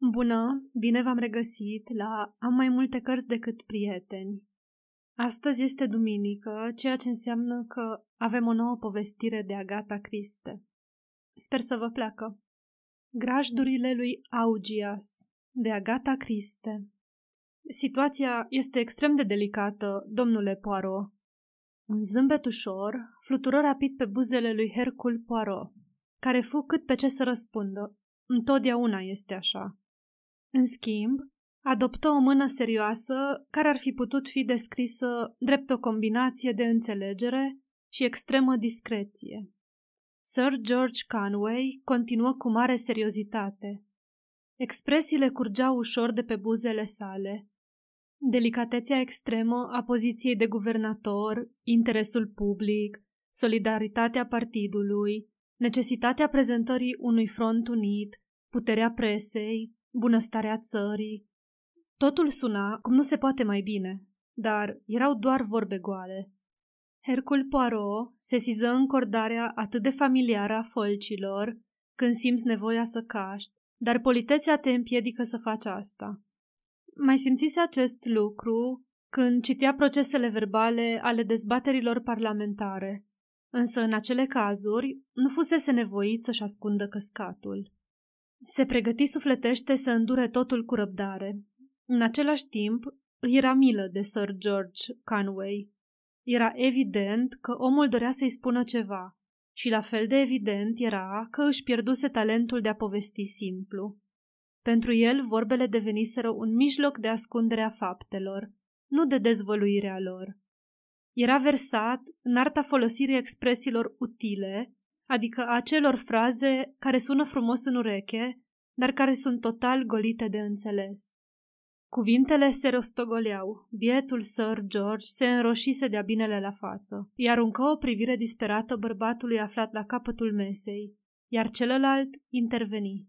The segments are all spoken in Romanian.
Bună, bine v-am regăsit la Am mai multe cărți decât prieteni. Astăzi este duminică, ceea ce înseamnă că avem o nouă povestire de Agata Criste. Sper să vă placă. Grajdurile lui Augias de Agata Criste Situația este extrem de delicată, domnule Poirot. Un zâmbet ușor flutură rapid pe buzele lui Hercul Poirot, care fu cât pe ce să răspundă. Întotdeauna este așa. În schimb, adoptă o mână serioasă care ar fi putut fi descrisă drept o combinație de înțelegere și extremă discreție. Sir George Conway continuă cu mare seriozitate. Expresiile curgeau ușor de pe buzele sale. Delicatețea extremă a poziției de guvernator, interesul public, solidaritatea partidului, necesitatea prezentării unui front unit, puterea presei, bunăstarea țării. Totul suna cum nu se poate mai bine, dar erau doar vorbe goale. Hercul Poirot sesiză încordarea atât de familiară a folcilor când simți nevoia să caști, dar politețea te împiedică să faci asta. Mai simțise acest lucru când citea procesele verbale ale dezbaterilor parlamentare, însă în acele cazuri nu fusese nevoit să-și ascundă căscatul. Se pregăti sufletește să îndure totul cu răbdare. În același timp, îi era milă de Sir George Conway. Era evident că omul dorea să-i spună ceva și la fel de evident era că își pierduse talentul de a povesti simplu. Pentru el, vorbele deveniseră un mijloc de ascundere a faptelor, nu de dezvăluirea lor. Era versat în arta folosirii expresiilor utile adică a acelor fraze care sună frumos în ureche, dar care sunt total golite de înțeles. Cuvintele se rostogoleau. Bietul Sir George se înroșise de-a binele la față. iar un o privire disperată bărbatului aflat la capătul mesei, iar celălalt interveni.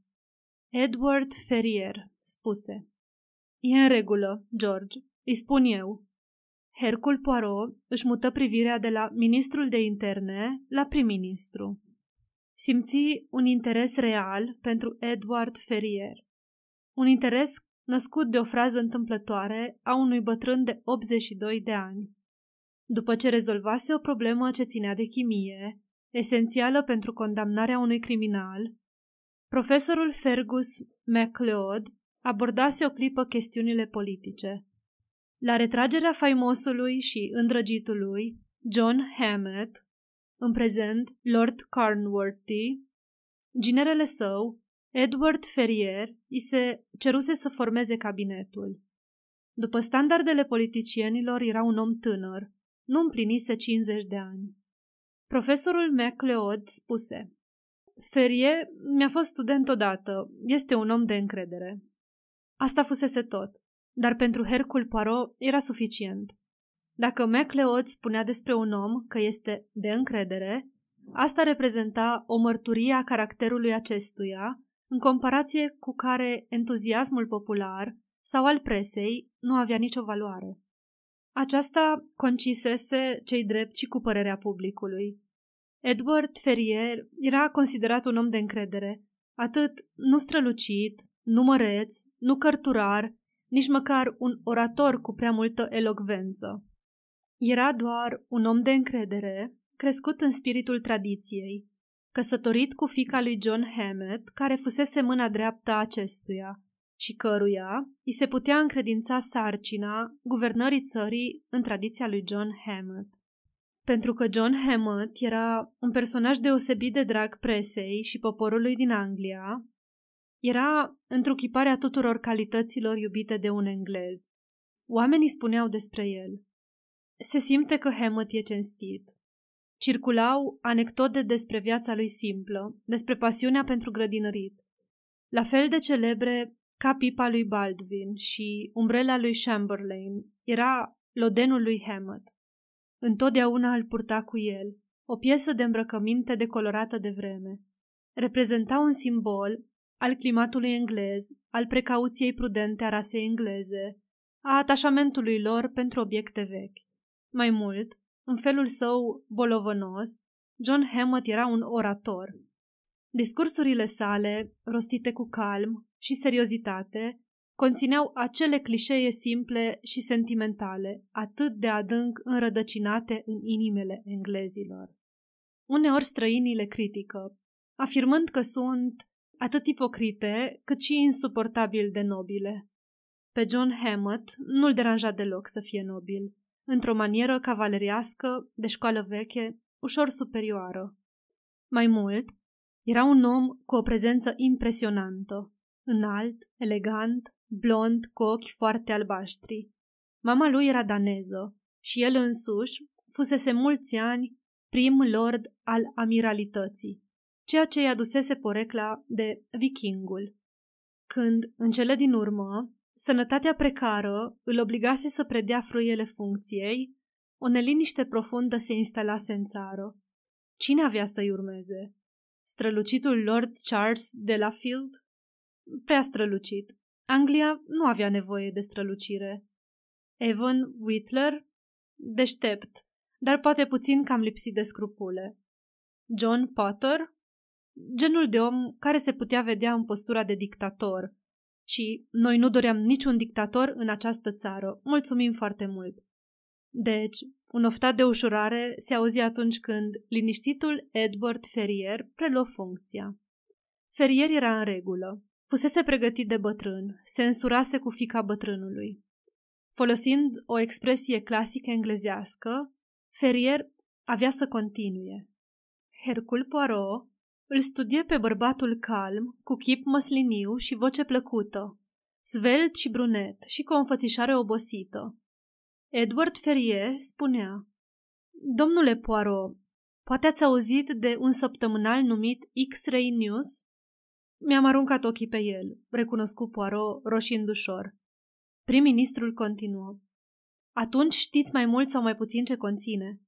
Edward Ferrier spuse. E în regulă, George, îi spun eu. Hercul Poirot își mută privirea de la ministrul de interne la prim-ministru simți un interes real pentru Edward Ferrier. Un interes născut de o frază întâmplătoare a unui bătrân de 82 de ani. După ce rezolvase o problemă ce ținea de chimie, esențială pentru condamnarea unui criminal, profesorul Fergus MacLeod abordase o clipă chestiunile politice. La retragerea faimosului și îndrăgitului, John Hammett, în prezent, Lord Carnworthy, ginerele său, Edward Ferrier, îi se ceruse să formeze cabinetul. După standardele politicienilor, era un om tânăr, nu împlinise 50 de ani. Profesorul MacLeod spuse, Ferie mi-a fost student odată, este un om de încredere. Asta fusese tot, dar pentru Hercul Poirot era suficient. Dacă MacLeod spunea despre un om că este de încredere, asta reprezenta o mărturie a caracterului acestuia, în comparație cu care entuziasmul popular sau al presei nu avea nicio valoare. Aceasta concisese cei drept și cu părerea publicului. Edward Ferrier era considerat un om de încredere, atât nu strălucit, nu măreț, nu cărturar, nici măcar un orator cu prea multă elocvență. Era doar un om de încredere, crescut în spiritul tradiției, căsătorit cu fica lui John Hammett, care fusese mâna dreaptă a acestuia și căruia îi se putea încredința sarcina guvernării țării în tradiția lui John Hammett. Pentru că John Hammett era un personaj deosebit de drag presei și poporului din Anglia, era întruchiparea tuturor calităților iubite de un englez. Oamenii spuneau despre el. Se simte că Hemet e cinstit. Circulau anecdote despre viața lui simplă, despre pasiunea pentru grădinărit, la fel de celebre ca pipa lui Baldwin și umbrela lui Chamberlain era lodenul lui Hammett. Întotdeauna îl purta cu el, o piesă de îmbrăcăminte decolorată de vreme. Reprezenta un simbol al climatului englez, al precauției prudente a rasei engleze, a atașamentului lor pentru obiecte vechi. Mai mult, în felul său bolovănos, John Hammett era un orator. Discursurile sale, rostite cu calm și seriozitate, conțineau acele clișee simple și sentimentale, atât de adânc înrădăcinate în inimile englezilor. Uneori străinii le critică, afirmând că sunt atât ipocrite cât și insuportabil de nobile. Pe John Hammett nu-l deranja deloc să fie nobil într-o manieră cavaleriască, de școală veche, ușor superioară. Mai mult, era un om cu o prezență impresionantă, înalt, elegant, blond, cu ochi foarte albaștri. Mama lui era daneză și el însuși fusese mulți ani prim lord al amiralității, ceea ce i-adusese porecla de vikingul. Când, în cele din urmă, Sănătatea precară îl obligase să predea frâiele funcției, o neliniște profundă se instalase în țară. Cine avea să-i urmeze? Strălucitul Lord Charles de la Field? Prea strălucit. Anglia nu avea nevoie de strălucire. Evan Whitler? Deștept, dar poate puțin cam lipsit de scrupule. John Potter? Genul de om care se putea vedea în postura de dictator – și noi nu doream niciun dictator în această țară. Mulțumim foarte mult! Deci, un oftat de ușurare se auzi atunci când liniștitul Edward Ferrier preluă funcția. Ferrier era în regulă. Fusese pregătit de bătrân, se însurase cu fica bătrânului. Folosind o expresie clasică englezească, Ferrier avea să continue. Hercule Poirot îl studie pe bărbatul calm, cu chip măsliniu și voce plăcută, zvelt și brunet și cu o înfățișare obosită. Edward Ferrier spunea Domnule Poirot, poate ați auzit de un săptămânal numit X-Ray News? Mi-am aruncat ochii pe el, recunoscu Poirot, roșind ușor. Prim-ministrul continuă. Atunci știți mai mult sau mai puțin ce conține.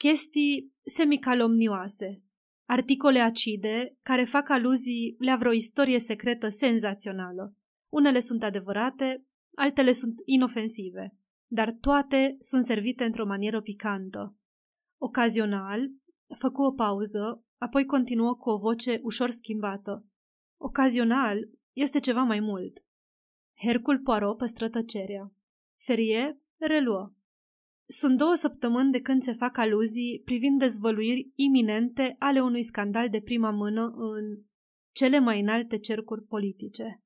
Chestii semicalomnioase, Articole acide, care fac aluzii la vreo istorie secretă senzațională. Unele sunt adevărate, altele sunt inofensive, dar toate sunt servite într-o manieră picantă. Ocazional, făcu o pauză, apoi continuă cu o voce ușor schimbată. Ocazional este ceva mai mult. Hercul Poirot păstră tăcerea. Ferie reluă. Sunt două săptămâni de când se fac aluzii privind dezvăluiri iminente ale unui scandal de prima mână în cele mai înalte cercuri politice.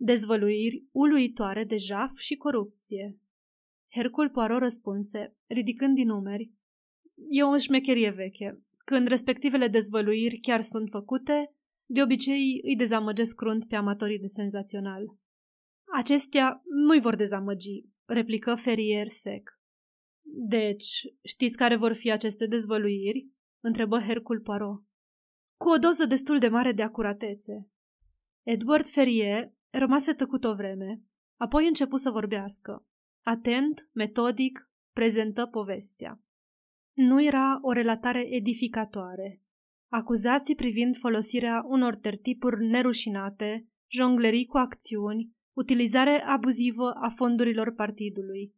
Dezvăluiri uluitoare de jaf și corupție. Hercul Poirot răspunse, ridicând din numeri. E o șmecherie veche. Când respectivele dezvăluiri chiar sunt făcute, de obicei îi dezamăgesc crunt pe amatorii de senzațional. Acestea nu-i vor dezamăgi, replică Ferier sec. Deci, știți care vor fi aceste dezvăluiri? întrebă Hercul Paro, Cu o doză destul de mare de acuratețe. Edward Ferrier rămase tăcut o vreme, apoi începu să vorbească. Atent, metodic, prezentă povestea. Nu era o relatare edificatoare. Acuzații privind folosirea unor tertipuri nerușinate, jonglerii cu acțiuni, utilizare abuzivă a fondurilor partidului,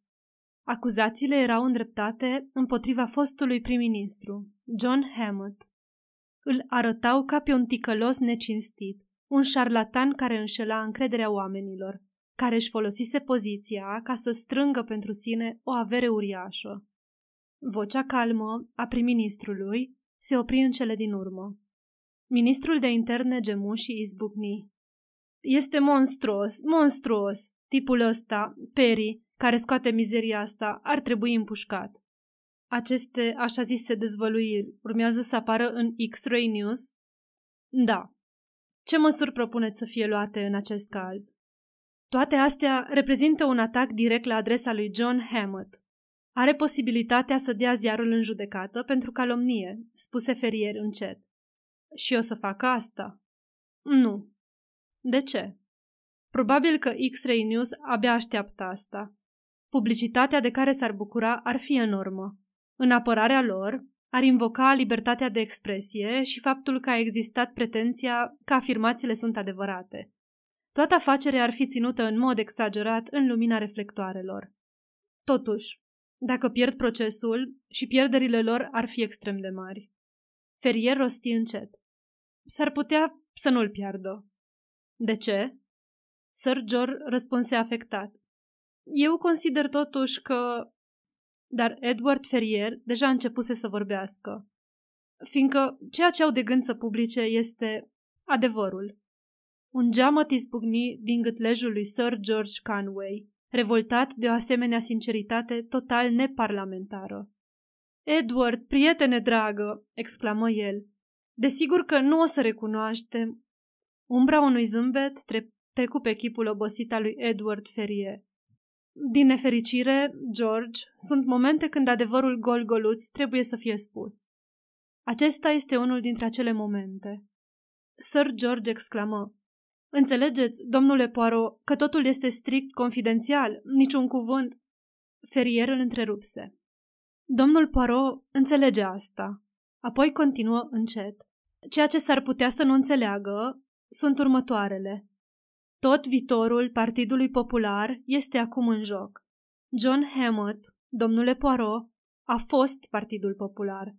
Acuzațiile erau îndreptate împotriva fostului prim-ministru, John Hammond. Îl arătau ca pe un ticălos necinstit, un șarlatan care înșela încrederea oamenilor, care își folosise poziția ca să strângă pentru sine o avere uriașă. Vocea calmă a prim-ministrului se opri în cele din urmă. Ministrul de interne gemu și izbucni. Este monstruos, monstruos, tipul ăsta, Perry, care scoate mizeria asta ar trebui împușcat. Aceste așa zise dezvăluiri urmează să apară în X-Ray News? Da. Ce măsuri propuneți să fie luate în acest caz? Toate astea reprezintă un atac direct la adresa lui John Hammett. Are posibilitatea să dea ziarul în judecată pentru calomnie, spuse Ferrier încet. Și o să facă asta? Nu. De ce? Probabil că X-Ray News abia așteaptă asta publicitatea de care s-ar bucura ar fi enormă. În apărarea lor, ar invoca libertatea de expresie și faptul că a existat pretenția că afirmațiile sunt adevărate. Toată afacerea ar fi ținută în mod exagerat în lumina reflectoarelor. Totuși, dacă pierd procesul și pierderile lor ar fi extrem de mari. Ferrier rosti încet. S-ar putea să nu-l piardă. De ce? Sir George răspunse afectat. Eu consider totuși că... Dar Edward Ferrier deja începuse să vorbească, fiindcă ceea ce au de gând să publice este adevărul. Un geamăt izbucni din gâtlejul lui Sir George Conway, revoltat de o asemenea sinceritate total neparlamentară. Edward, prietene dragă!" exclamă el. Desigur că nu o să recunoaște. Umbra unui zâmbet trecu pe chipul obosit al lui Edward Ferrier. Din nefericire, George, sunt momente când adevărul gol gol-goluț trebuie să fie spus. Acesta este unul dintre acele momente. Sir George exclamă. Înțelegeți, domnule Poirot, că totul este strict confidențial, niciun cuvânt. Ferier îl întrerupse. Domnul Poirot înțelege asta. Apoi continuă încet. Ceea ce s-ar putea să nu înțeleagă sunt următoarele. Tot viitorul Partidului Popular este acum în joc. John Hammett, domnule Poirot, a fost Partidul Popular.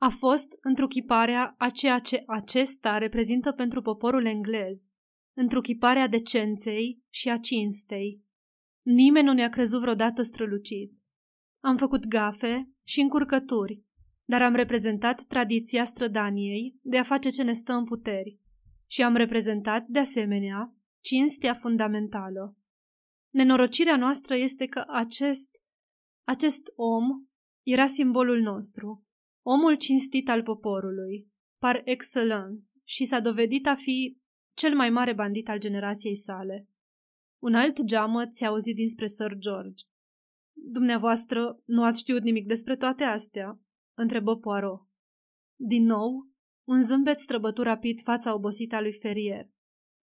A fost întruchiparea a ceea ce acesta reprezintă pentru poporul englez, întruchiparea decenței și a cinstei. Nimeni nu ne-a crezut vreodată străluciți. Am făcut gafe și încurcături, dar am reprezentat tradiția strădaniei de a face ce ne stă în puteri și am reprezentat, de asemenea, cinstea fundamentală. Nenorocirea noastră este că acest, acest om era simbolul nostru, omul cinstit al poporului, par excellence, și s-a dovedit a fi cel mai mare bandit al generației sale. Un alt geamă ți-a auzit dinspre Sir George. Dumneavoastră nu ați știut nimic despre toate astea?" întrebă Poirot. Din nou, un zâmbet străbătu rapid fața obosită a lui Ferrier.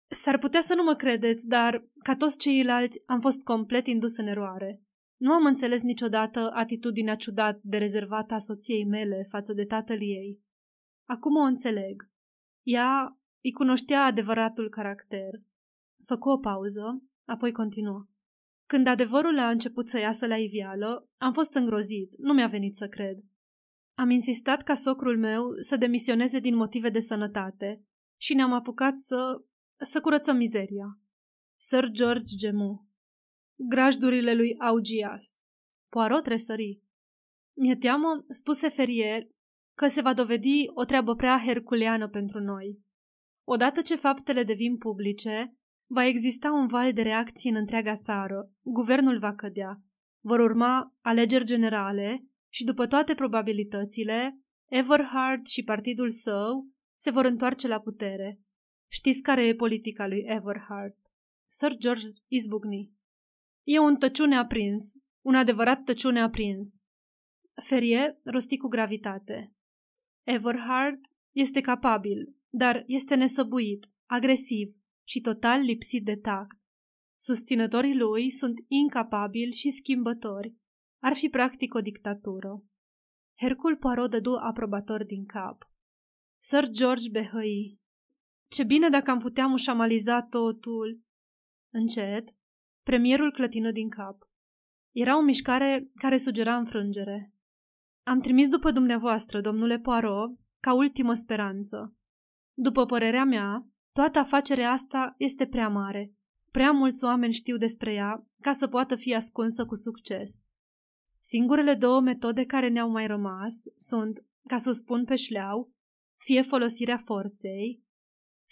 S-ar putea să nu mă credeți, dar, ca toți ceilalți, am fost complet indus în eroare. Nu am înțeles niciodată atitudinea ciudat de rezervată a soției mele față de tatăl ei. Acum o înțeleg. Ea îi cunoștea adevăratul caracter. Făcu o pauză, apoi continuă. Când adevărul a început să iasă la ivială, am fost îngrozit, nu mi-a venit să cred. Am insistat ca socrul meu să demisioneze din motive de sănătate și ne-am apucat să să curățăm mizeria. Sir George Gemu. Grajdurile lui Augias. Poirot resări. Mi-e teamă, spuse Ferrier, că se va dovedi o treabă prea herculeană pentru noi. Odată ce faptele devin publice, va exista un val de reacții în întreaga țară, guvernul va cădea, vor urma alegeri generale și, după toate probabilitățile, Everhard și partidul său se vor întoarce la putere. Știți care e politica lui Everhard? Sir George izbucni. E un tăciune aprins, un adevărat tăciune aprins. Ferie rosti cu gravitate. Everhard este capabil, dar este nesăbuit, agresiv și total lipsit de tact. Susținătorii lui sunt incapabili și schimbători. Ar fi practic o dictatură. Hercul Poirot dădu aprobator din cap. Sir George behăi. Ce bine dacă am putea mușamaliza totul. Încet, premierul clătină din cap. Era o mișcare care sugera înfrângere. Am trimis după dumneavoastră, domnule Poirot, ca ultimă speranță. După părerea mea, toată afacerea asta este prea mare. Prea mulți oameni știu despre ea ca să poată fi ascunsă cu succes. Singurele două metode care ne-au mai rămas sunt, ca să o spun pe șleau, fie folosirea forței,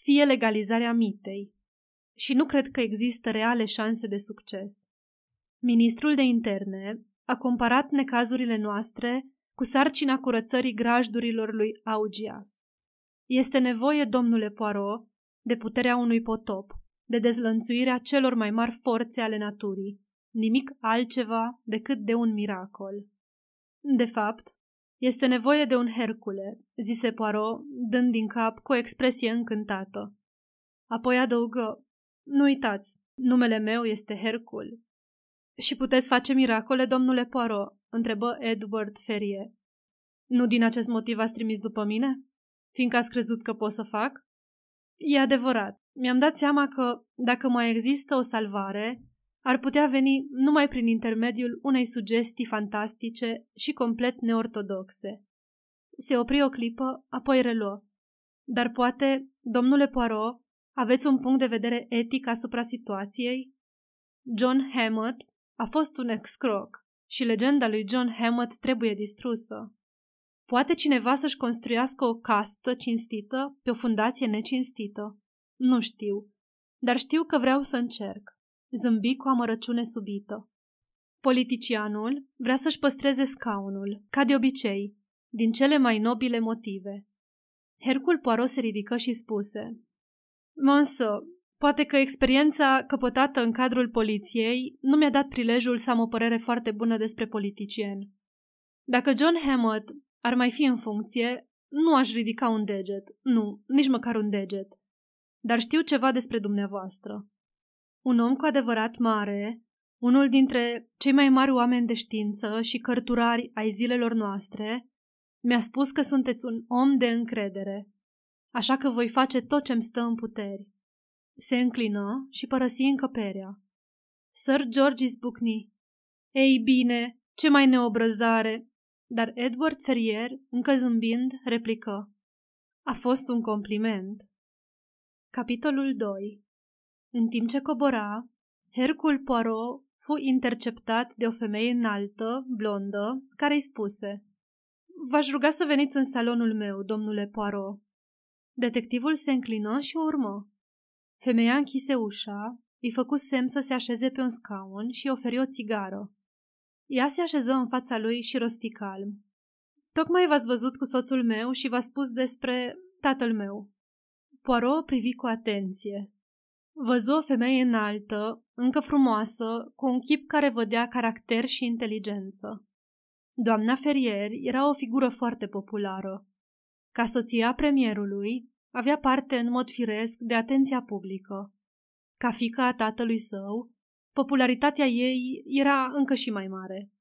fie legalizarea mitei. Și nu cred că există reale șanse de succes. Ministrul de Interne a comparat necazurile noastre cu sarcina curățării grajdurilor lui Augias. Este nevoie, domnule Poirot, de puterea unui potop, de dezlănțuirea celor mai mari forțe ale naturii, nimic altceva decât de un miracol. De fapt, este nevoie de un Hercule, zise Poirot, dând din cap cu o expresie încântată. Apoi adăugă, nu uitați, numele meu este Hercul. Și puteți face miracole, domnule Poirot? întrebă Edward Ferie. Nu din acest motiv ați trimis după mine? Fiindcă ați crezut că pot să fac? E adevărat. Mi-am dat seama că, dacă mai există o salvare, ar putea veni numai prin intermediul unei sugestii fantastice și complet neortodoxe. Se opri o clipă, apoi reluă. Dar poate, domnule Poirot, aveți un punct de vedere etic asupra situației? John Hammett a fost un excroc și legenda lui John Hammett trebuie distrusă. Poate cineva să-și construiască o castă cinstită pe o fundație necinstită? Nu știu, dar știu că vreau să încerc zâmbi cu amărăciune subită. Politicianul vrea să-și păstreze scaunul, ca de obicei, din cele mai nobile motive. Hercul Poirot se ridică și spuse Monsă, poate că experiența căpătată în cadrul poliției nu mi-a dat prilejul să am o părere foarte bună despre politicieni. Dacă John Hammond ar mai fi în funcție, nu aș ridica un deget, nu, nici măcar un deget. Dar știu ceva despre dumneavoastră un om cu adevărat mare, unul dintre cei mai mari oameni de știință și cărturari ai zilelor noastre, mi-a spus că sunteți un om de încredere, așa că voi face tot ce-mi stă în puteri. Se înclină și părăsi încăperea. Sir George izbucni. Ei bine, ce mai neobrăzare! Dar Edward Ferrier, încă zâmbind, replică. A fost un compliment. Capitolul 2 în timp ce cobora, Hercul Poirot fu interceptat de o femeie înaltă, blondă, care îi spuse V-aș ruga să veniți în salonul meu, domnule Poirot. Detectivul se înclină și o urmă. Femeia închise ușa, îi făcu semn să se așeze pe un scaun și oferi o țigară. Ea se așeză în fața lui și rosti calm. Tocmai v-ați văzut cu soțul meu și v-a spus despre tatăl meu. Poirot privi cu atenție. Văzu o femeie înaltă, încă frumoasă, cu un chip care vădea caracter și inteligență. Doamna Ferrier era o figură foarte populară. Ca soția premierului, avea parte în mod firesc de atenția publică. Ca fica a tatălui său, popularitatea ei era încă și mai mare.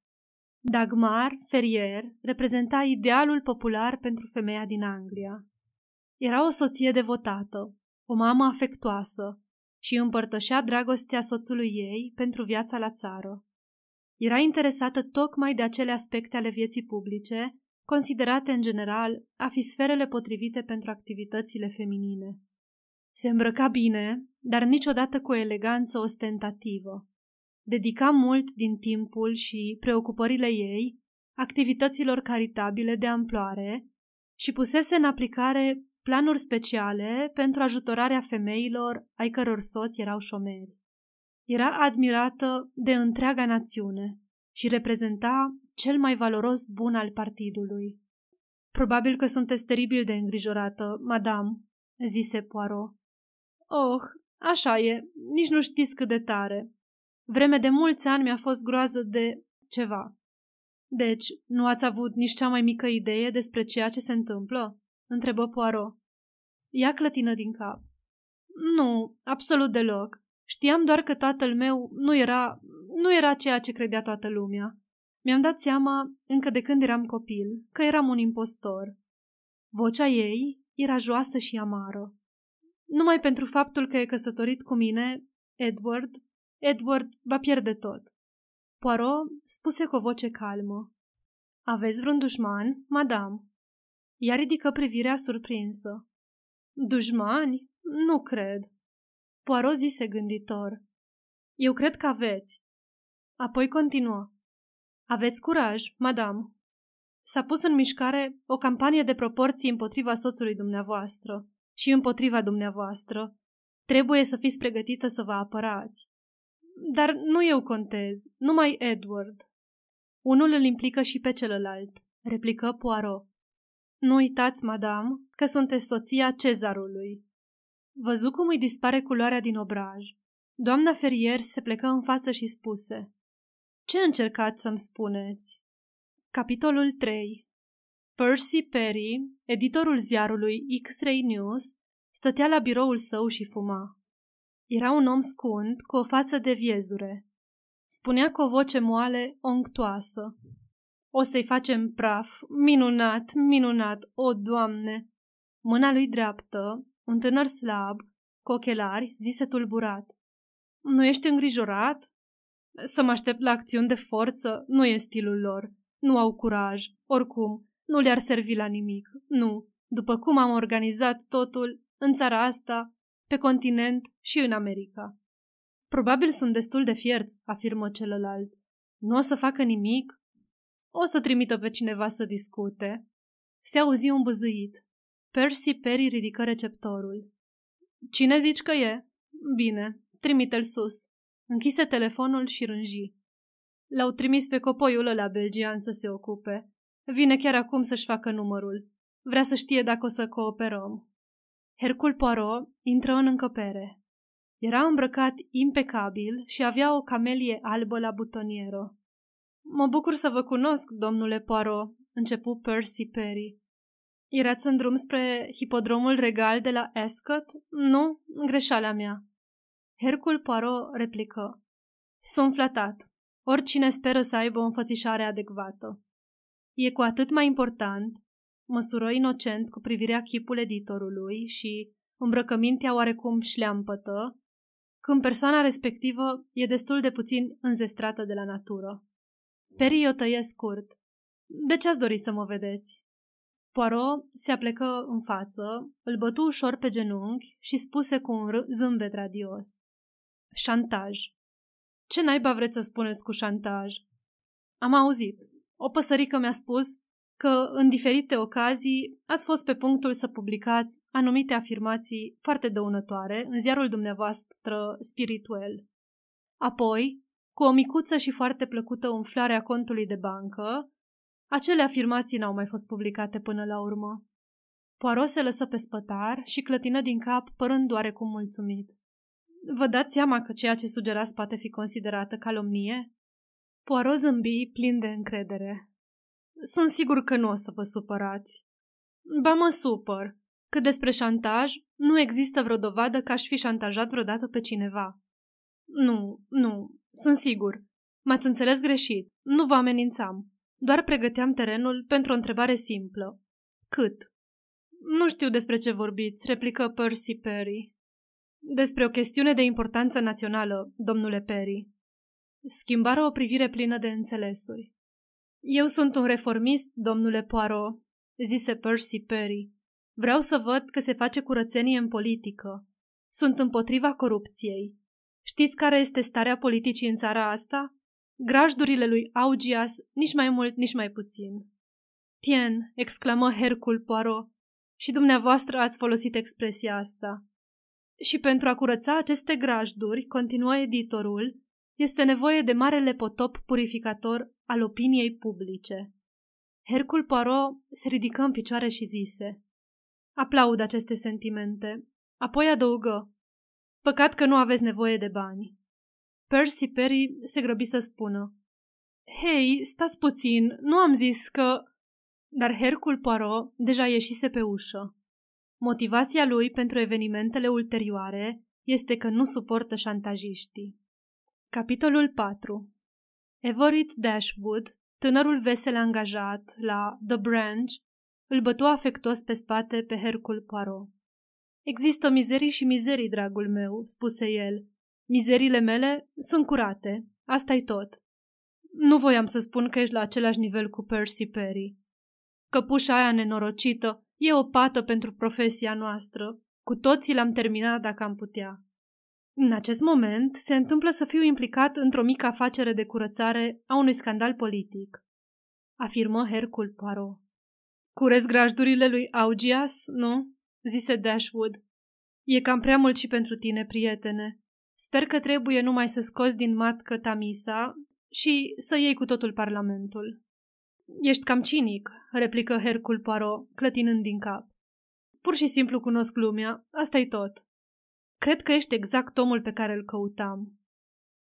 Dagmar Ferrier reprezenta idealul popular pentru femeia din Anglia. Era o soție devotată, o mamă afectoasă, și împărtășea dragostea soțului ei pentru viața la țară. Era interesată tocmai de acele aspecte ale vieții publice, considerate în general a fi sferele potrivite pentru activitățile feminine. Se îmbrăca bine, dar niciodată cu eleganță ostentativă. Dedica mult din timpul și preocupările ei activităților caritabile de amploare și pusese în aplicare planuri speciale pentru ajutorarea femeilor ai căror soți erau șomeri. Era admirată de întreaga națiune și reprezenta cel mai valoros bun al partidului. Probabil că sunteți teribil de îngrijorată, madame, zise Poirot. Oh, așa e, nici nu știți cât de tare. Vreme de mulți ani mi-a fost groază de ceva. Deci, nu ați avut nici cea mai mică idee despre ceea ce se întâmplă? întrebă Poirot. Ea clătină din cap. Nu, absolut deloc. Știam doar că tatăl meu nu era, nu era ceea ce credea toată lumea. Mi-am dat seama, încă de când eram copil, că eram un impostor. Vocea ei era joasă și amară. Numai pentru faptul că e căsătorit cu mine, Edward, Edward va pierde tot. Poirot spuse cu o voce calmă. Aveți vreun dușman, madame? Ea ridică privirea surprinsă. Dușmani? Nu cred. Poirot zise gânditor. Eu cred că aveți. Apoi continuă. Aveți curaj, madame. S-a pus în mișcare o campanie de proporții împotriva soțului dumneavoastră și împotriva dumneavoastră. Trebuie să fiți pregătită să vă apărați. Dar nu eu contez, numai Edward. Unul îl implică și pe celălalt, replică Poirot. Nu uitați, madam, că sunteți soția cezarului. Văzu cum îi dispare culoarea din obraj. Doamna ferier se plecă în față și spuse. Ce încercați să-mi spuneți? Capitolul 3 Percy Perry, editorul ziarului X-Ray News, stătea la biroul său și fuma. Era un om scund, cu o față de viezure. Spunea cu o voce moale, onctoasă. O să-i facem praf. Minunat, minunat, o, Doamne! Mâna lui dreaptă, un tânăr slab, cu ochelari, zise tulburat. Nu ești îngrijorat? Să mă aștept la acțiuni de forță nu e stilul lor. Nu au curaj. Oricum, nu le-ar servi la nimic. Nu. După cum am organizat totul, în țara asta, pe continent și în America. Probabil sunt destul de fierți, afirmă celălalt. Nu o să facă nimic? O să trimită pe cineva să discute. Se auzi un băzâit. Percy Perry ridică receptorul. Cine zici că e? Bine, trimite-l sus. Închise telefonul și rânji. L-au trimis pe copoiul la belgian să se ocupe. Vine chiar acum să-și facă numărul. Vrea să știe dacă o să cooperăm. Hercul Poirot intră în încăpere. Era îmbrăcat impecabil și avea o camelie albă la butonieră. Mă bucur să vă cunosc, domnule Poirot, începu Percy Perry. Erați în drum spre hipodromul regal de la Ascot? Nu, greșeala mea. Hercul Poirot replică. Sunt flatat. Oricine speră să aibă o înfățișare adecvată. E cu atât mai important, măsură inocent cu privirea chipul editorului și îmbrăcămintea oarecum șleampătă, când persoana respectivă e destul de puțin înzestrată de la natură. Peri o tăie scurt. De ce ați dori să mă vedeți? Poirot se aplecă în față, îl bătu ușor pe genunchi și spuse cu un r- zâmbet radios. Șantaj. Ce naiba vreți să spuneți cu șantaj? Am auzit. O păsărică mi-a spus că, în diferite ocazii, ați fost pe punctul să publicați anumite afirmații foarte dăunătoare în ziarul dumneavoastră spiritual. Apoi, cu o micuță și foarte plăcută umflare a contului de bancă, acele afirmații n-au mai fost publicate până la urmă. Poirot se lăsă pe spătar și clătină din cap, părând oarecum mulțumit. Vă dați seama că ceea ce sugerați poate fi considerată calomnie? Poirot zâmbi, plin de încredere. Sunt sigur că nu o să vă supărați. Ba mă supăr, că despre șantaj nu există vreo dovadă că aș fi șantajat vreodată pe cineva. Nu, nu, sunt sigur. M-ați înțeles greșit. Nu vă amenințam. Doar pregăteam terenul pentru o întrebare simplă. Cât? Nu știu despre ce vorbiți, replică Percy Perry. Despre o chestiune de importanță națională, domnule Perry. Schimbară o privire plină de înțelesuri. Eu sunt un reformist, domnule Poirot, zise Percy Perry. Vreau să văd că se face curățenie în politică. Sunt împotriva corupției. Știți care este starea politicii în țara asta? Grajdurile lui Augias, nici mai mult, nici mai puțin. Tien, exclamă Hercul Poirot, și dumneavoastră ați folosit expresia asta. Și pentru a curăța aceste grajduri, continuă editorul, este nevoie de marele potop purificator al opiniei publice. Hercul Poirot se ridică în picioare și zise. Aplaud aceste sentimente. Apoi adăugă. Păcat că nu aveți nevoie de bani. Percy Perry se grăbi să spună. Hei, stați puțin, nu am zis că... Dar Hercul Poirot deja ieșise pe ușă. Motivația lui pentru evenimentele ulterioare este că nu suportă șantajiștii. Capitolul 4 Everett Dashwood, tânărul vesel angajat la The Branch, îl bătu afectuos pe spate pe Hercul Poirot. Există mizerii și mizerii, dragul meu, spuse el. Mizerile mele sunt curate, asta e tot. Nu voiam să spun că ești la același nivel cu Percy Perry. Căpușa aia nenorocită e o pată pentru profesia noastră. Cu toții l-am terminat dacă am putea. În acest moment se întâmplă să fiu implicat într-o mică afacere de curățare a unui scandal politic, afirmă Hercul Poirot. Curez grajdurile lui Augias, nu? zise Dashwood. E cam prea mult și pentru tine, prietene. Sper că trebuie numai să scoți din matcă Tamisa și să iei cu totul parlamentul. Ești cam cinic, replică Hercul Poirot, clătinând din cap. Pur și simplu cunosc lumea, asta e tot. Cred că ești exact omul pe care îl căutam.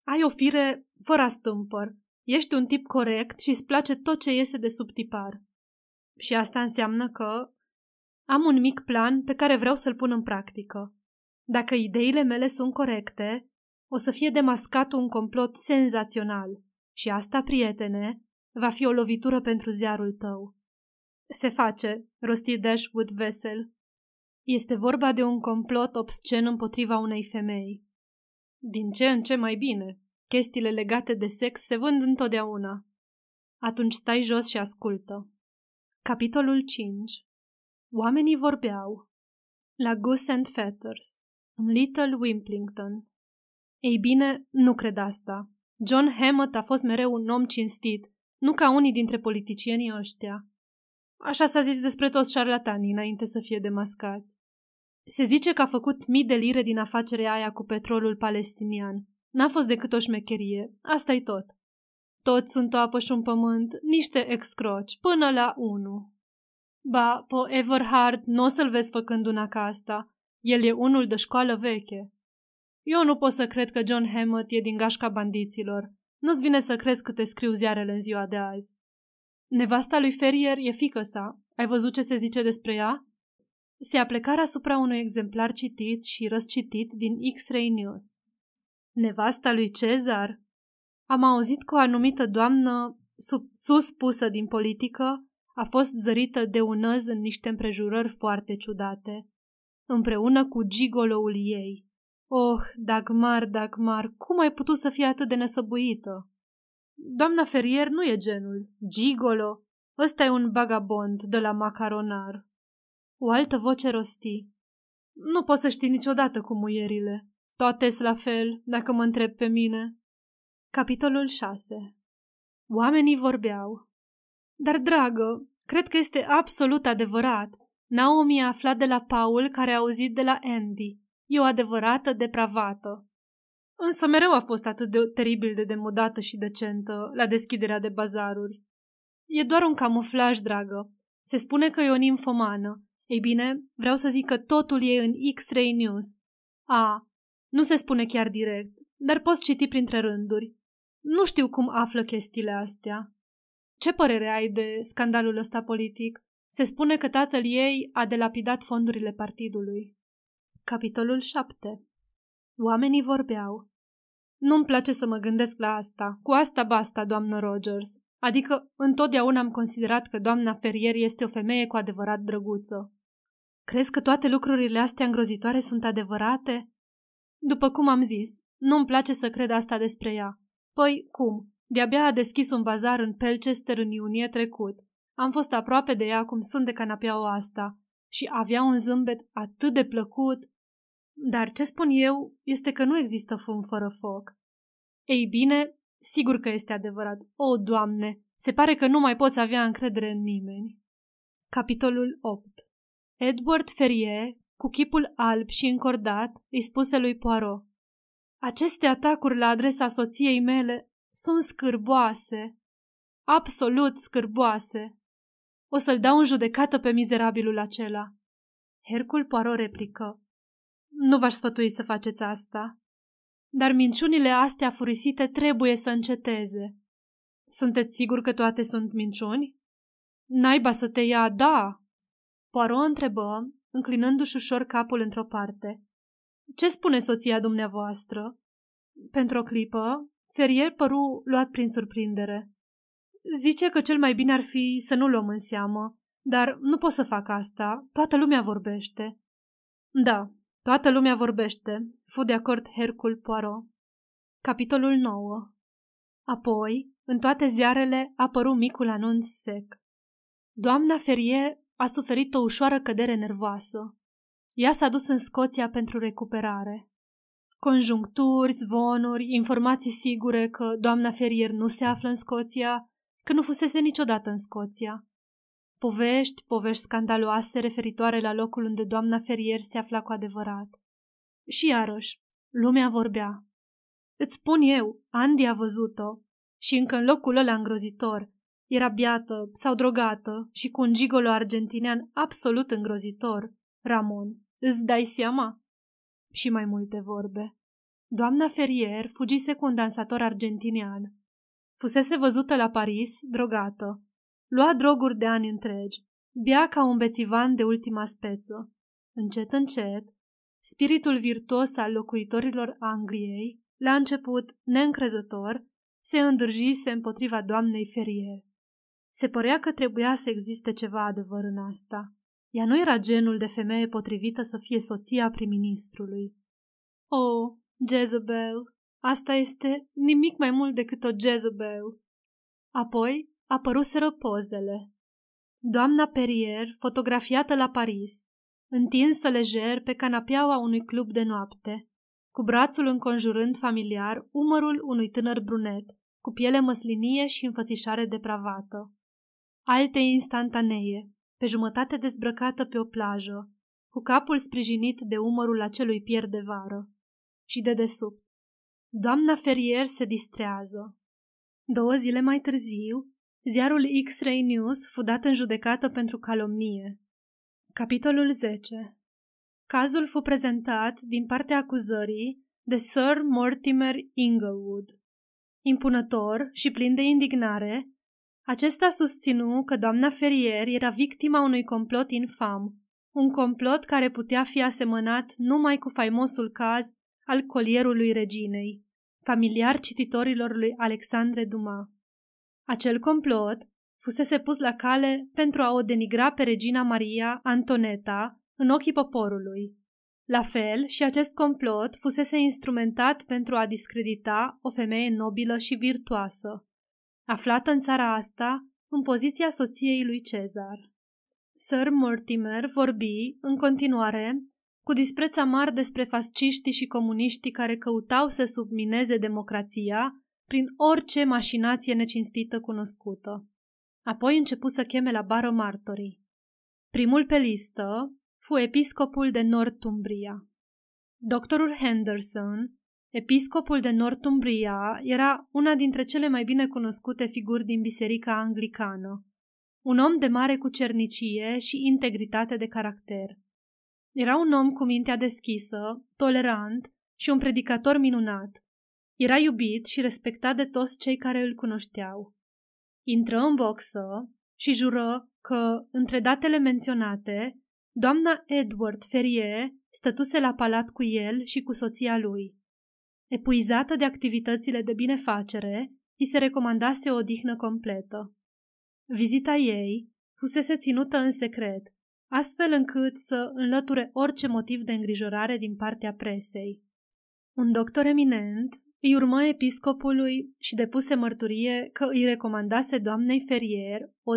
Ai o fire fără stâmpăr, ești un tip corect și îți place tot ce iese de sub tipar. Și asta înseamnă că am un mic plan pe care vreau să-l pun în practică. Dacă ideile mele sunt corecte, o să fie demascat un complot senzațional și asta, prietene, va fi o lovitură pentru ziarul tău. Se face, rosti Dashwood vesel. Este vorba de un complot obscen împotriva unei femei. Din ce în ce mai bine. Chestiile legate de sex se vând întotdeauna. Atunci stai jos și ascultă. Capitolul 5 Oamenii vorbeau. La Goose and Fetters, în Little Wimplington, Ei bine, nu cred asta. John Hammett a fost mereu un om cinstit, nu ca unii dintre politicienii ăștia. Așa s-a zis despre toți șarlatanii înainte să fie demascați. Se zice că a făcut mii de lire din afacerea aia cu petrolul palestinian. N-a fost decât o șmecherie, asta e tot. Toți sunt o apă și un pământ, niște excroci, până la unu. Ba, po Everhard nu o să-l vezi făcând una ca asta. El e unul de școală veche. Eu nu pot să cred că John Hammett e din gașca bandiților. Nu-ți vine să crezi că te scriu ziarele în ziua de azi. Nevasta lui Ferrier e fică sa. Ai văzut ce se zice despre ea? Se aplecară asupra unui exemplar citit și răscitit din X-Ray News. Nevasta lui Cezar? Am auzit că o anumită doamnă suspusă din politică a fost zărită de un năz în niște împrejurări foarte ciudate, împreună cu gigoloul ei. Oh, Dagmar, Dagmar, cum ai putut să fii atât de nesăbuită? Doamna ferier nu e genul. Gigolo, ăsta e un bagabond de la macaronar. O altă voce rosti. Nu poți să știi niciodată cu muierile. toate la fel, dacă mă întreb pe mine. Capitolul 6 Oamenii vorbeau. Dar, dragă, cred că este absolut adevărat. Naomi a aflat de la Paul care a auzit de la Andy. E o adevărată depravată. Însă mereu a fost atât de teribil de demodată și decentă la deschiderea de bazaruri. E doar un camuflaj, dragă. Se spune că e o nimfomană. Ei bine, vreau să zic că totul e în X-Ray News. A, nu se spune chiar direct, dar poți citi printre rânduri. Nu știu cum află chestiile astea. Ce părere ai de scandalul ăsta politic? Se spune că tatăl ei a delapidat fondurile partidului. Capitolul 7 Oamenii vorbeau. Nu-mi place să mă gândesc la asta. Cu asta basta, doamnă Rogers. Adică, întotdeauna am considerat că doamna Ferrier este o femeie cu adevărat drăguță. Crezi că toate lucrurile astea îngrozitoare sunt adevărate? După cum am zis, nu-mi place să cred asta despre ea. Păi, cum? De-abia a deschis un bazar în Pelchester în iunie trecut. Am fost aproape de ea cum sunt de canapeaua asta și avea un zâmbet atât de plăcut. Dar ce spun eu este că nu există fum fără foc. Ei bine, sigur că este adevărat. O, Doamne, se pare că nu mai poți avea încredere în nimeni. Capitolul 8 Edward Ferrier, cu chipul alb și încordat, îi spuse lui Poirot. Aceste atacuri la adresa soției mele sunt scârboase, absolut scârboase. O să-l dau în judecată pe mizerabilul acela. Hercul Poirot replică. Nu v-aș sfătui să faceți asta. Dar minciunile astea furisite trebuie să înceteze. Sunteți sigur că toate sunt minciuni? Naiba să te ia, da! Poirot întrebă, înclinându-și ușor capul într-o parte. Ce spune soția dumneavoastră? Pentru o clipă, Ferier păru luat prin surprindere. Zice că cel mai bine ar fi să nu luăm în seamă, dar nu pot să fac asta, toată lumea vorbește. Da, toată lumea vorbește, fu de acord Hercul Poirot. Capitolul 9 Apoi, în toate ziarele apărut micul anunț sec. Doamna Ferier a suferit o ușoară cădere nervoasă. Ea s-a dus în Scoția pentru recuperare. Conjuncturi, zvonuri, informații sigure că doamna Ferrier nu se află în Scoția, că nu fusese niciodată în Scoția. Povești, povești scandaloase referitoare la locul unde doamna Ferrier se afla cu adevărat. Și iarăși, lumea vorbea. Îți spun eu, Andy a văzut-o și încă în locul ăla îngrozitor. Era biată sau drogată și cu un gigolo argentinian absolut îngrozitor. Ramon, îți dai seama? și mai multe vorbe. Doamna Ferrier fugise cu un dansator argentinian. Fusese văzută la Paris, drogată. Lua droguri de ani întregi, bea ca un bețivan de ultima speță. Încet, încet, spiritul virtuos al locuitorilor Angliei, la început neîncrezător, se îndrăgise împotriva doamnei Ferrier. Se părea că trebuia să existe ceva adevăr în asta. Ea nu era genul de femeie potrivită să fie soția prim-ministrului. Oh, Jezebel, asta este nimic mai mult decât o Jezebel. Apoi apăruseră pozele. Doamna Perrier, fotografiată la Paris, întinsă lejer pe canapeaua unui club de noapte, cu brațul înconjurând familiar umărul unui tânăr brunet, cu piele măslinie și înfățișare depravată. Alte instantanee, pe jumătate dezbrăcată pe o plajă, cu capul sprijinit de umărul acelui pier de vară și de desubt. Doamna Ferrier se distrează. Două zile mai târziu, ziarul X-Ray News fu dat în judecată pentru calomnie. Capitolul 10 Cazul fu prezentat din partea acuzării de Sir Mortimer Inglewood. Impunător și plin de indignare, acesta susținu că doamna Ferrier era victima unui complot infam, un complot care putea fi asemănat numai cu faimosul caz al colierului reginei, familiar cititorilor lui Alexandre Duma. Acel complot fusese pus la cale pentru a o denigra pe regina Maria Antoneta în ochii poporului. La fel, și acest complot fusese instrumentat pentru a discredita o femeie nobilă și virtuoasă, aflată în țara asta în poziția soției lui Cezar. Sir Mortimer vorbi, în continuare, cu dispreț amar despre fasciștii și comuniștii care căutau să submineze democrația prin orice mașinație necinstită cunoscută. Apoi începu să cheme la bară martorii. Primul pe listă fu episcopul de Northumbria. Doctorul Henderson Episcopul de Northumbria era una dintre cele mai bine cunoscute figuri din biserica anglicană, un om de mare cucernicie și integritate de caracter. Era un om cu mintea deschisă, tolerant și un predicator minunat. Era iubit și respectat de toți cei care îl cunoșteau. Intră în boxă și jură că, între datele menționate, doamna Edward Ferrier stătuse la palat cu el și cu soția lui. Epuizată de activitățile de binefacere, i se recomandase o odihnă completă. Vizita ei fusese ținută în secret, astfel încât să înlăture orice motiv de îngrijorare din partea presei. Un doctor eminent îi urmă episcopului și depuse mărturie că îi recomandase doamnei ferier, o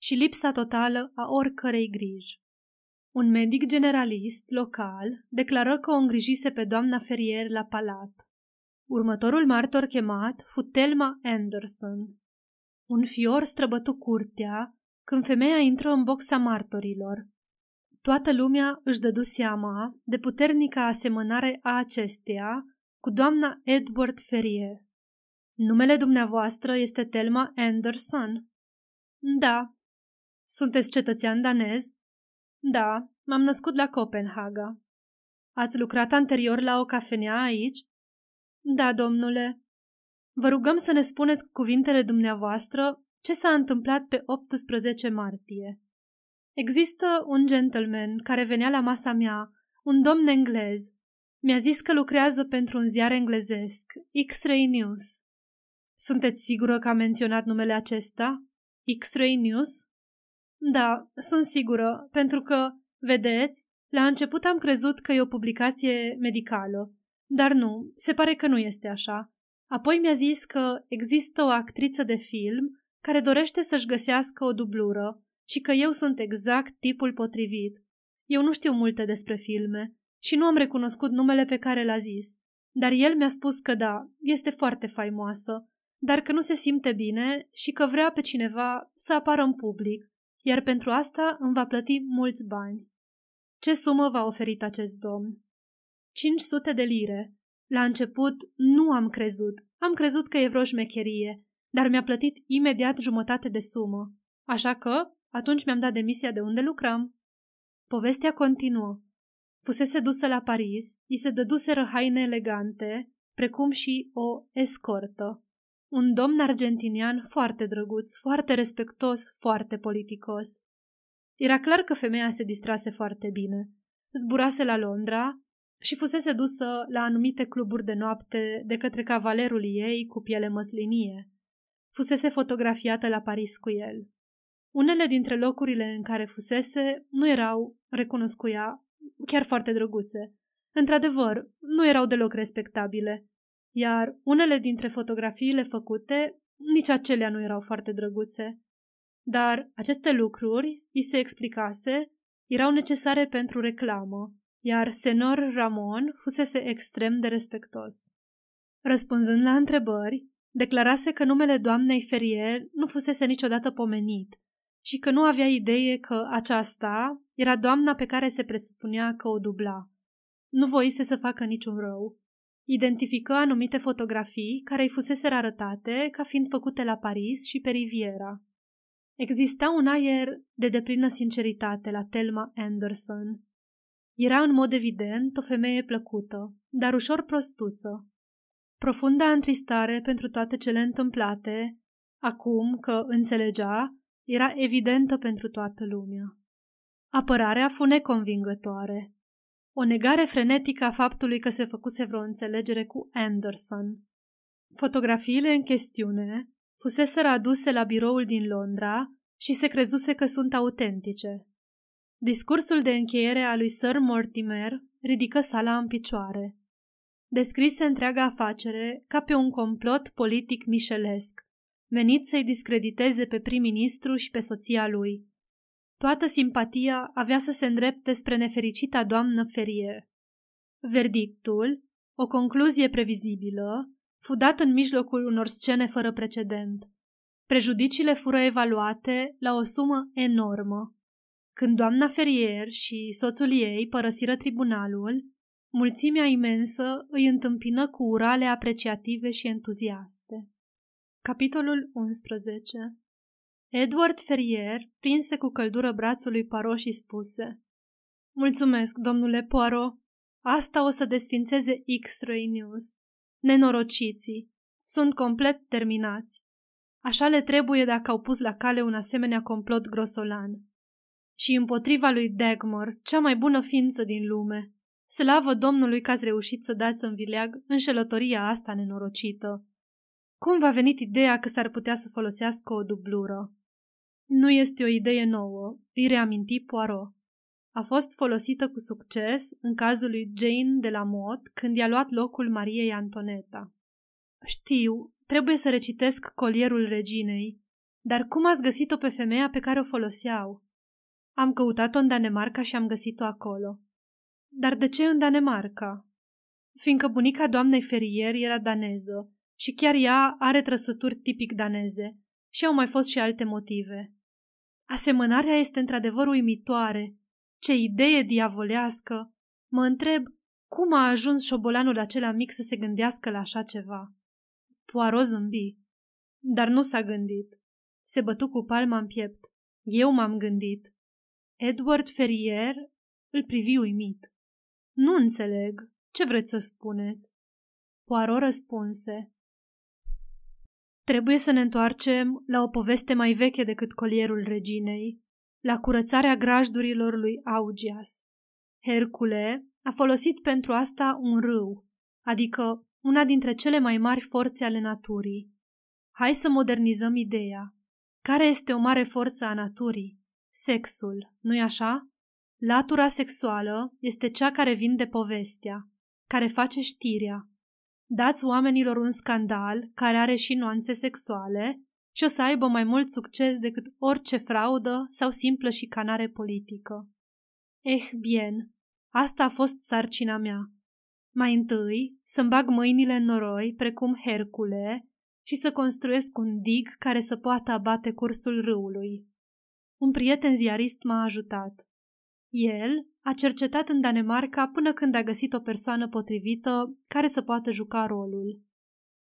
și lipsa totală a oricărei griji. Un medic generalist local declară că o îngrijise pe doamna Ferrier la palat. Următorul martor chemat fu Telma Anderson. Un fior străbătu curtea când femeia intră în boxa martorilor. Toată lumea își dădu seama de puternica asemănare a acesteia cu doamna Edward Ferrier. Numele dumneavoastră este Telma Anderson. Da. Sunteți cetățean danez? Da, m-am născut la Copenhaga. Ați lucrat anterior la o cafenea aici? Da, domnule. Vă rugăm să ne spuneți cuvintele dumneavoastră ce s-a întâmplat pe 18 martie. Există un gentleman care venea la masa mea, un domn englez. Mi-a zis că lucrează pentru un ziar englezesc, X-Ray News. Sunteți sigură că a menționat numele acesta? X-Ray News? Da, sunt sigură, pentru că, vedeți, la început am crezut că e o publicație medicală, dar nu, se pare că nu este așa. Apoi mi-a zis că există o actriță de film care dorește să-și găsească o dublură și că eu sunt exact tipul potrivit. Eu nu știu multe despre filme și nu am recunoscut numele pe care l-a zis, dar el mi-a spus că da, este foarte faimoasă, dar că nu se simte bine și că vrea pe cineva să apară în public iar pentru asta îmi va plăti mulți bani. Ce sumă v-a oferit acest domn? 500 de lire. La început nu am crezut. Am crezut că e vreo șmecherie, dar mi-a plătit imediat jumătate de sumă. Așa că atunci mi-am dat demisia de unde lucram. Povestea continuă. Fusese dusă la Paris, i se dăduseră haine elegante, precum și o escortă un domn argentinian foarte drăguț, foarte respectos, foarte politicos. Era clar că femeia se distrase foarte bine. Zburase la Londra și fusese dusă la anumite cluburi de noapte de către cavalerul ei cu piele măslinie. Fusese fotografiată la Paris cu el. Unele dintre locurile în care fusese nu erau, recunoscuia, chiar foarte drăguțe. Într-adevăr, nu erau deloc respectabile, iar unele dintre fotografiile făcute, nici acelea nu erau foarte drăguțe. Dar aceste lucruri, i se explicase, erau necesare pentru reclamă, iar senor Ramon fusese extrem de respectos. Răspunzând la întrebări, declarase că numele doamnei ferier nu fusese niciodată pomenit și că nu avea idee că aceasta era doamna pe care se presupunea că o dubla. Nu voise să facă niciun rău. Identifică anumite fotografii care îi fusese arătate ca fiind făcute la Paris și pe Riviera. Exista un aer de deplină sinceritate la Thelma Anderson. Era în mod evident o femeie plăcută, dar ușor prostuță. Profunda întristare pentru toate cele întâmplate, acum că înțelegea, era evidentă pentru toată lumea. Apărarea fu neconvingătoare o negare frenetică a faptului că se făcuse vreo înțelegere cu Anderson. Fotografiile în chestiune fusese aduse la biroul din Londra și se crezuse că sunt autentice. Discursul de încheiere a lui Sir Mortimer ridică sala în picioare. Descrise întreaga afacere ca pe un complot politic mișelesc, menit să-i discrediteze pe prim-ministru și pe soția lui. Toată simpatia avea să se îndrepte spre nefericita doamnă Ferie. Verdictul, o concluzie previzibilă, fu dat în mijlocul unor scene fără precedent. Prejudiciile fură evaluate la o sumă enormă. Când doamna Ferier și soțul ei părăsiră tribunalul, mulțimea imensă îi întâmpină cu urale apreciative și entuziaste. Capitolul 11 Edward Ferrier prinse cu căldură brațul lui Poirot și spuse Mulțumesc, domnule Poirot. Asta o să desfințeze X-Ray News. Nenorociții. Sunt complet terminați. Așa le trebuie dacă au pus la cale un asemenea complot grosolan. Și împotriva lui Dagmar, cea mai bună ființă din lume. Slavă Domnului că ați reușit să dați în vileag înșelătoria asta nenorocită. Cum v-a venit ideea că s-ar putea să folosească o dublură? Nu este o idee nouă, îi reaminti Poirot. A fost folosită cu succes în cazul lui Jane de la Mot când i-a luat locul Mariei Antoneta. Știu, trebuie să recitesc colierul reginei, dar cum ați găsit-o pe femeia pe care o foloseau? Am căutat-o în Danemarca și am găsit-o acolo. Dar de ce în Danemarca? Fiindcă bunica doamnei ferier era daneză și chiar ea are trăsături tipic daneze, și au mai fost și alte motive. Asemănarea este într-adevăr uimitoare. Ce idee diavolească! Mă întreb cum a ajuns șobolanul acela mic să se gândească la așa ceva. Poirot zâmbi, dar nu s-a gândit. Se bătu cu palma în piept. Eu m-am gândit. Edward Ferrier îl privi uimit. Nu înțeleg. Ce vreți să spuneți? Poirot răspunse. Trebuie să ne întoarcem la o poveste mai veche decât colierul reginei, la curățarea grajdurilor lui Augias. Hercule a folosit pentru asta un râu, adică una dintre cele mai mari forțe ale naturii. Hai să modernizăm ideea. Care este o mare forță a naturii? Sexul, nu-i așa? Latura sexuală este cea care vinde povestea, care face știrea, Dați oamenilor un scandal care are și nuanțe sexuale și o să aibă mai mult succes decât orice fraudă sau simplă șicanare politică. Eh, bien, asta a fost sarcina mea. Mai întâi, să-mi bag mâinile în noroi, precum Hercule, și să construiesc un dig care să poată abate cursul râului. Un prieten ziarist m-a ajutat. El a cercetat în Danemarca până când a găsit o persoană potrivită care să poată juca rolul.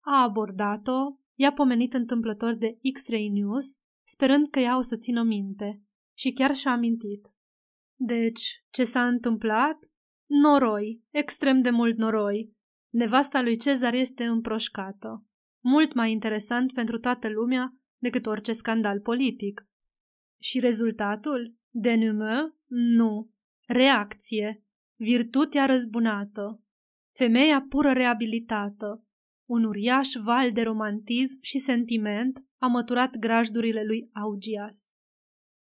A abordat-o, i-a pomenit întâmplător de X-Ray News, sperând că ea o să țină minte. Și chiar și-a amintit. Deci, ce s-a întâmplat? Noroi, extrem de mult noroi. Nevasta lui Cezar este împroșcată. Mult mai interesant pentru toată lumea decât orice scandal politic. Și rezultatul? Denumă? Nu. Reacție. Virtutea răzbunată. Femeia pură reabilitată. Un uriaș val de romantism și sentiment a măturat grajdurile lui Augias.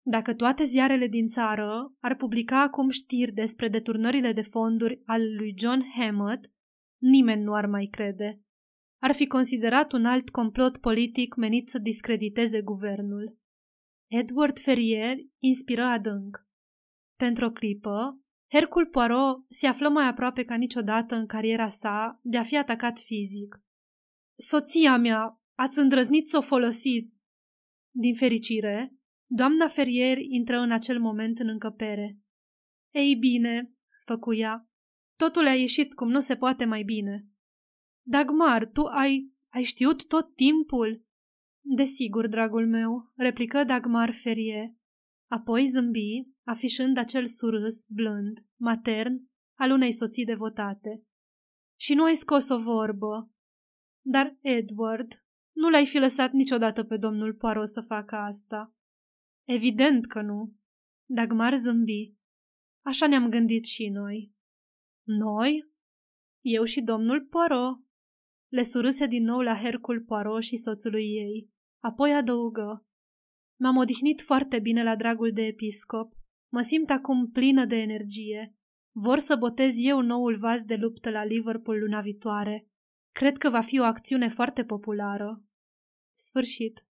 Dacă toate ziarele din țară ar publica acum știri despre deturnările de fonduri al lui John Hammett, nimeni nu ar mai crede. Ar fi considerat un alt complot politic menit să discrediteze guvernul. Edward Ferrier inspiră adânc. Pentru o clipă, Hercul Poirot se află mai aproape ca niciodată în cariera sa de a fi atacat fizic. Soția mea, ați îndrăznit să o folosiți! Din fericire, doamna Ferrier intră în acel moment în încăpere. Ei bine, făcuia, totul a ieșit cum nu se poate mai bine. Dagmar, tu ai... ai știut tot timpul? Desigur, dragul meu, replică Dagmar Ferier. Apoi zâmbi afișând acel surâs blând, matern, al unei soții devotate. Și nu ai scos o vorbă. Dar, Edward, nu l-ai fi lăsat niciodată pe domnul Poirot să facă asta. Evident că nu. Dagmar zâmbi. Așa ne-am gândit și noi. Noi? Eu și domnul Poirot. Le surâse din nou la Hercul Poirot și soțului ei. Apoi adăugă. M-am odihnit foarte bine la dragul de episcop Mă simt acum plină de energie. Vor să botez eu noul vas de luptă la Liverpool luna viitoare. Cred că va fi o acțiune foarte populară. Sfârșit.